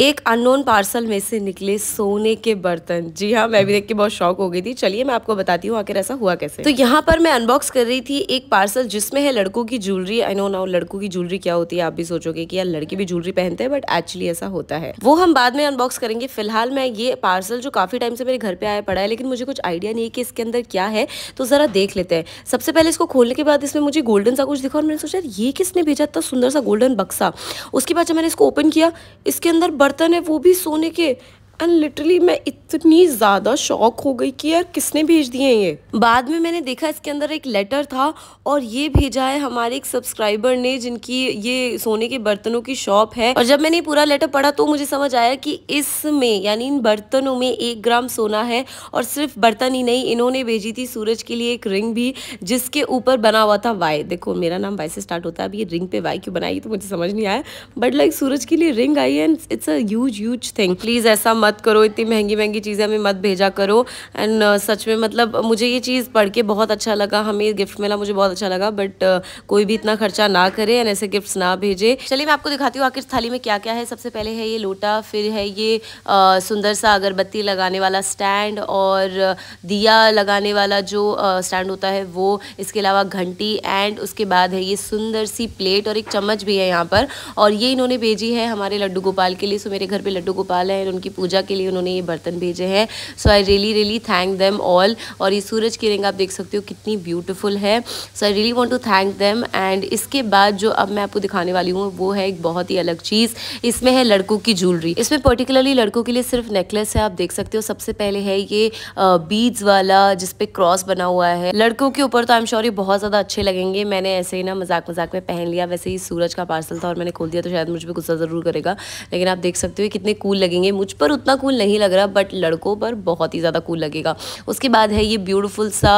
एक unknown parcel में से निकले सोने के बर्तन जी हाँ मैं भी देख के बहुत शौक हो गई थी चलिए मैं आपको बताती हूँ आखिर ऐसा हुआ कैसे तो यहाँ पर मैं अनबॉक्स कर रही थी एक पार्सल जिसमें है लड़कों की ज्वेलरी आई नो नाउ लड़कों की ज्वेलरी क्या होती है आप भी सोचोगे की यार लड़के भी ज्वेलरी पहनते हैं बट एक्चुअली ऐसा होता है वो हम बाद में अनबॉक्स करेंगे फिलहाल मैं ये पार्सल जो काफी टाइम से मेरे घर पे आया पड़ा है लेकिन मुझे कुछ आइडिया नहीं है कि इसके अंदर क्या है तो जरा देख लेते हैं सबसे पहले इसको खोलने के बाद इसमें मुझे गोल्डन सा कुछ दिखा और मैंने सोचा ये किसने भेजा था सुंदर सा गोल्डन बक्सा उसके बाद जब मैंने इसको ओपन किया इसके अंदर बर्तन है वो भी सोने के एंड लिटरली मैं इतनी ज़्यादा शौक हो गई कि यार किसने भेज दिए ये बाद में मैंने देखा इसके अंदर एक लेटर था और ये भेजा है हमारे एक सब्सक्राइबर ने जिनकी ये सोने के बर्तनों की शॉप है और जब मैंने पूरा लेटर पढ़ा तो मुझे समझ आया कि इसमें यानी इन बर्तनों में एक ग्राम सोना है और सिर्फ बर्तन ही नहीं इन्होंने भेजी थी सूरज के लिए एक रिंग भी जिसके ऊपर बना हुआ था वाई देखो मेरा नाम वाई से स्टार्ट होता है अब ये रिंग पे वाई क्यों बनाई तो मुझे समझ नहीं आया बट लाइक सूरज के लिए ring I and it's as use thing please ऐसा मत करो इतनी महंगी महंगी चीज़ें हमें मत भेजा करो एंड uh, सच में मतलब मुझे ये चीज़ पढ़ के बहुत अच्छा लगा हमें गिफ्ट मिला मुझे बहुत अच्छा लगा बट uh, कोई भी इतना खर्चा ना करे एंड ऐसे गिफ्ट ना भेजे चलिए मैं आपको दिखाती हूँ आखिर थाली में क्या क्या है सबसे पहले है ये लोटा फिर है ये uh, सुंदर सा अगरबत्ती लगाने वाला स्टैंड और दिया लगाने वाला जो स्टैंड होता है वो इसके अलावा घंटी एंड उसके बाद है ये सुंदर सी प्लेट और एक चम्मच भी है यहाँ पर और ये इन्होंने भेजी है हमारे लड्डू गोपाल के लिए सो मेरे घर पे लड्डू गोपाल है उनकी पूजा पूजा के लिए उन्होंने ये बर्तन भेजे हैं so I really really thank them all और ये सूरज की रिंग आप देख सकते हो कितनी ब्यूटिफुल है so I really want to thank them and इसके बाद जो अब मैं आपको दिखाने वाली हूँ वो है एक बहुत ही अलग चीज़ इसमें है लड़कों की ज्वेलरी इसमें पर्टिकुलरली लड़कों के लिए सिर्फ नेकलेस है आप देख सकते हो सबसे पहले है ये बीज वाला जिसपे क्रॉस बना हुआ है लड़कों के ऊपर तो आई एम श्योर ये बहुत ज़्यादा अच्छे लगेंगे मैंने ऐसे ही ना मजाक मजाक में पहन लिया वैसे ही सूरज का पार्सल था और मैंने खोल दिया तो शायद मुझ पर गुस्सा ज़रूर करेगा लेकिन आप देख सकते हो कितने कूल लगेंगे मुझ पर उतना उतना कूल नहीं लग रहा बट लड़कों पर बहुत ही ज़्यादा कूल लगेगा उसके बाद है ये ब्यूटीफुल सा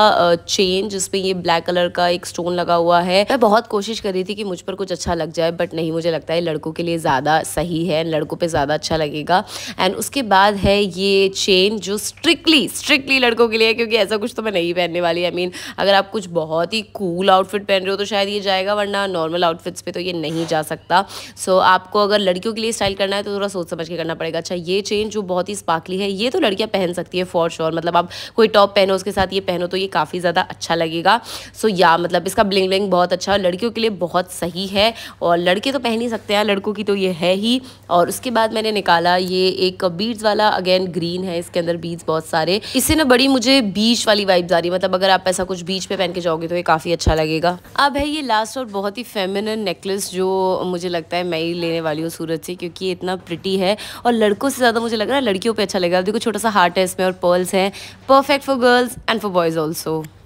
चेन जिसपे ये ब्लैक कलर का एक स्टोन लगा हुआ है मैं बहुत कोशिश कर रही थी कि मुझ पर कुछ अच्छा लग जाए बट नहीं मुझे लगता है लड़कों के लिए ज़्यादा सही है लड़कों पर ज़्यादा अच्छा लगेगा एंड उसके बाद है ये चेन जो स्ट्रिक्टली स्ट्रिक्टली लड़कों के लिए क्योंकि ऐसा कुछ तो मैं नहीं पहनने वाली आई I मीन mean, अगर आप कुछ बहुत ही कूल आउटफिट पहन रहे हो तो शायद ये जाएगा वरना नॉर्मल आउटफिट्स पे तो ये नहीं जा सकता सो so, आपको अगर लड़कियों के लिए स्टाइल करना है तो थोड़ा सोच समझ के करना पड़ेगा अच्छा ये चेन जो बहुत ही स्पार्कली है ये तो लड़कियाँ पहन सकती है फॉर श्योर मतलब आप कोई टॉप पहनो उसके साथ ये पहनो तो ये काफ़ी ज़्यादा अच्छा लगेगा सो या मतलब इसका ब्लिंग ब्लिंग बहुत अच्छा लड़कियों के लिए बहुत सही है और लड़के तो पहन ही सकते हैं लड़कों की तो ये है ही और उसके बाद मैंने निकाला ये एक बीड्स वाला अगेन ग्रीन है इसके अंदर बीड्स बहुत सारे इससे ना बड़ी मुझे बीच वाली वाइब आ रही मतलब अगर आप ऐसा कुछ बीच पे पहन के जाओगे तो ये काफ़ी अच्छा लगेगा अब है ये लास्ट और बहुत ही फेमिनन नेकलेस जो मुझे लगता है मैं ही लेने वाली हूँ सूरत से क्योंकि ये इतना प्रिटी है और लड़कों से ज़्यादा मुझे लग रहा है लड़कियों पे अच्छा लगेगा देखो छोटा सा हार्ट है इसमें और पर्ल्स हैं perfect for girls and for boys also